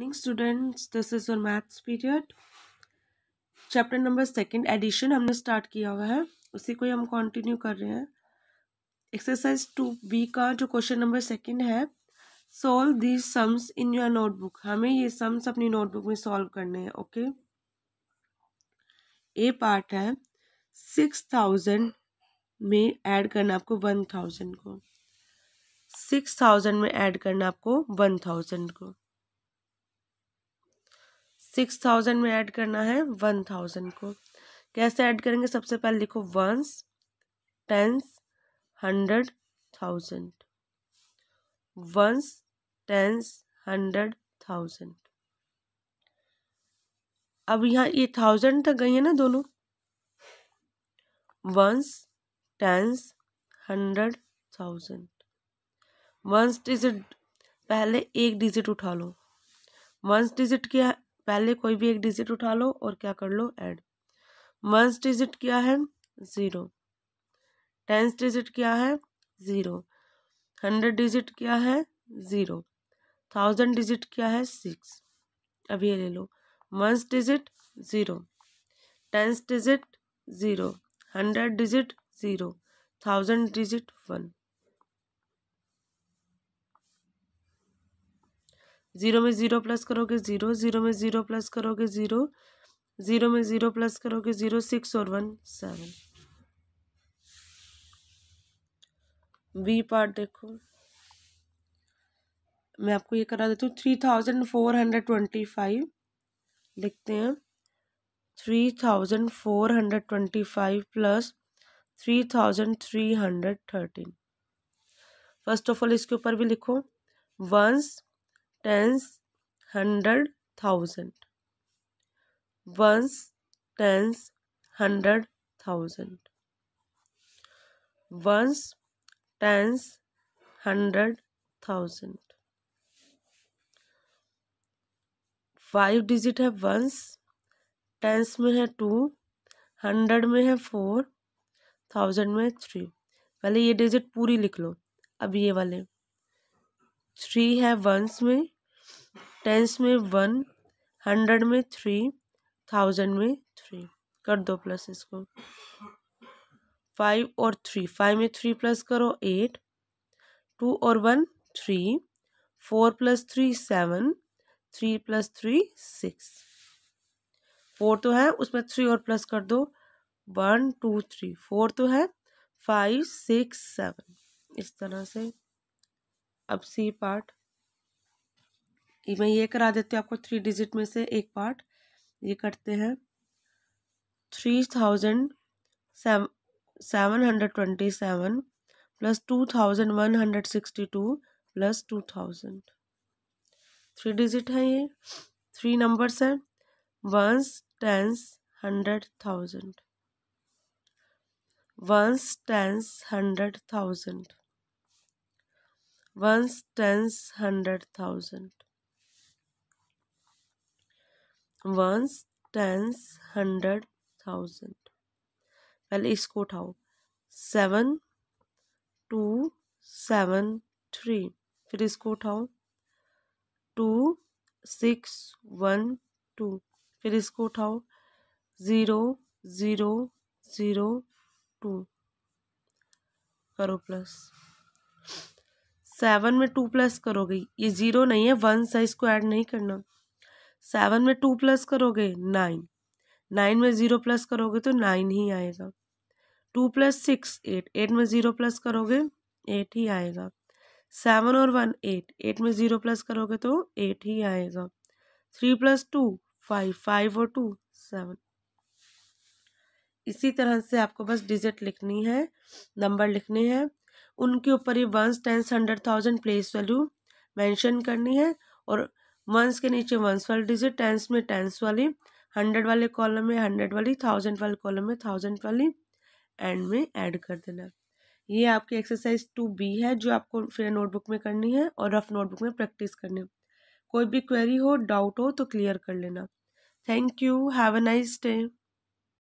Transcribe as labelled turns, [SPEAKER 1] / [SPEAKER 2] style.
[SPEAKER 1] morning students this is your maths period chapter number second addition हमने start किया हुआ है उसी को ही हम कंटिन्यू कर रहे हैं एक्सरसाइज टू बी का जो क्वेश्चन नंबर सेकंड है solve these sums in your notebook हमें ये सम्स अपनी नोटबुक में सॉल्व करने हैं ओके ए पार्ट है सिक्स थाउजेंड में ऐड करना आपको वन थाउजेंड को सिक्स थाउजेंड में ऐड करना आपको वन थाउजेंड को सिक्स थाउजेंड में ऐड करना है वन थाउजेंड को कैसे ऐड करेंगे सबसे पहले लिखो ones tens hundred thousand ones tens hundred thousand अब यहाँ ये थाउजेंड तक गई है ना दोनों ones tens hundred thousand ones digit पहले एक डिजिट उठा लो वंस डिजिट क्या पहले कोई भी एक डिजिट उठा लो और क्या कर लो ऐड वंस डिजिट क्या है ज़ीरो टेंस डिजिट क्या है ज़ीरो हंड्रेड डिजिट क्या है ज़ीरो थाउजेंड डिजिट क्या है सिक्स अब ये ले लो ones digit zero tens digit zero hundred digit zero thousand digit one zero में ज़ीरो प्लस करोगे ज़ीरो ज़ीरो में ज़ीरो प्लस करोगे ज़ीरो ज़ीरो में ज़ीरो प्लस करोगे ज़ीरो सिक्स और वन सेवन बी पार्ट देखो मैं आपको ये करा देती हूँ three thousand four hundred twenty five लिखते हैं three thousand four hundred twenty five plus three thousand three hundred thirteen first of all इसके ऊपर भी लिखो ones tens hundred thousand ones tens hundred thousand ones tens hundred thousand five digit है ones tens में है two hundred में है four thousand में थ्री पहले ये डिजिट पूरी लिख लो अब ये वाले थ्री है वंस में टेंस में वन हंड्रेड में थ्री थाउजेंड में थ्री कर दो प्लस इसको फाइव और थ्री फाइव में थ्री प्लस करो एट टू और one three four plus three seven three plus three six four तो है उसमें थ्री और प्लस कर दो वन टू थ्री फोर तो है फाइव सिक्स सेवन इस तरह से अब सी पार्ट मैं ये करा देती हूँ आपको थ्री डिजिट में से एक पार्ट ये करते हैं three thousand seven hundred twenty seven plus two thousand one hundred sixty two plus two thousand three digit हैं ये थ्री नंबर्स हैं ones tens hundred thousand ones tens hundred thousand ones tens hundred thousand ones tens hundred thousand पहले इसको उठाओ seven to seven three फिर इसको उठाओ to six one two फिर इसको उठाओ ज़ीरो ज़ीरो ज़ीरो टू करो प्लस सेवन में टू प्लस करोगे ये ज़ीरो नहीं है वन साइज को ऐड नहीं करना सेवन में टू प्लस करोगे नाइन नाइन में ज़ीरो प्लस करोगे तो नाइन ही आएगा two plus six eight eight में ज़ीरो प्लस करोगे एट ही आएगा सेवन और वन एट एट में ज़ीरो प्लस करोगे तो एट ही आएगा three plus two five five और टू सेवन इसी तरह से आपको बस डिजिट लिखनी है नंबर लिखने हैं उनके ऊपर ये ones tens hundred thousand place value mention करनी है और वंस के नीचे वंस वाली डिजिट टेंस में टेंस वाली हंड्रेड वाले कॉलम में हंड्रेड वाली थाउजेंड वाले कॉलम में थाउजेंड वाली एंड में ऐड कर देना ये आपकी एक्सरसाइज टू बी है जो आपको फिर नोटबुक में करनी है और रफ नोटबुक में प्रैक्टिस करनी है कोई भी क्वेरी हो डाउट हो तो क्लियर कर लेना thank you have a nice day